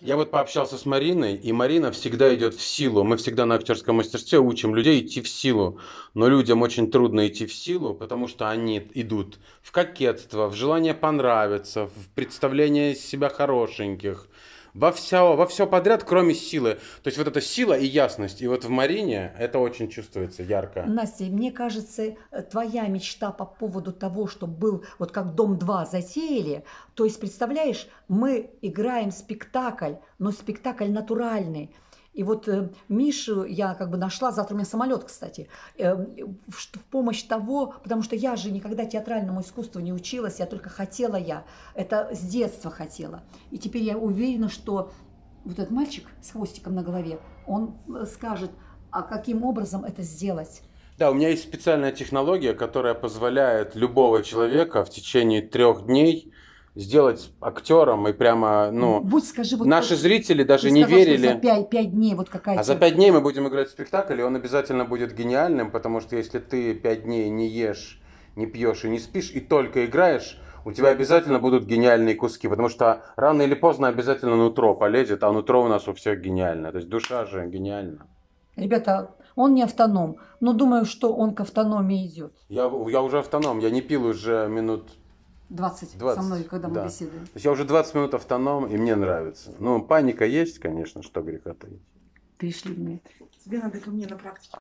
Я вот пообщался с Мариной, и Марина всегда идет в силу. Мы всегда на актерском мастерстве учим людей идти в силу. Но людям очень трудно идти в силу, потому что они идут в кокетство, в желание понравиться, в представление себя хорошеньких, во все, во все подряд, кроме силы. То есть вот эта сила и ясность. И вот в Марине это очень чувствуется ярко. Настя, мне кажется, э, твоя мечта по поводу того, что был вот как «Дом-2» затеяли, то есть, представляешь, мы играем спектакль, но спектакль натуральный. И вот э, Мишу я как бы нашла, завтра у меня самолет, кстати, э, в, в помощь того, потому что я же никогда театральному искусству не училась, я только хотела я, это с детства хотела. И теперь я уверена, что вот этот мальчик с хвостиком на голове, он э, скажет, а каким образом это сделать. Да, у меня есть специальная технология, которая позволяет любого человека в течение трех дней сделать актером и прямо, ну, ну Будь, скажи, вот наши вот, зрители даже не сказал, верили. За пять 5 дней вот какая-то. А за пять дней мы будем играть в спектакль, и он обязательно будет гениальным, потому что если ты пять дней не ешь, не пьешь и не спишь, и только играешь, у тебя обязательно будут гениальные куски, потому что рано или поздно обязательно нутро полезет, а нутро у нас у всех гениально. То есть душа же гениальна. Ребята, он не автоном, но ну, думаю, что он к автономии идет. Я, я уже автоном, я не пил уже минут 20, 20 со мной, когда да. мы беседуем. То есть я уже 20 минут автоном, и мне нравится. Ну, паника есть, конечно, что греха таить. Пришли мне. Тебе надо ко мне на практику.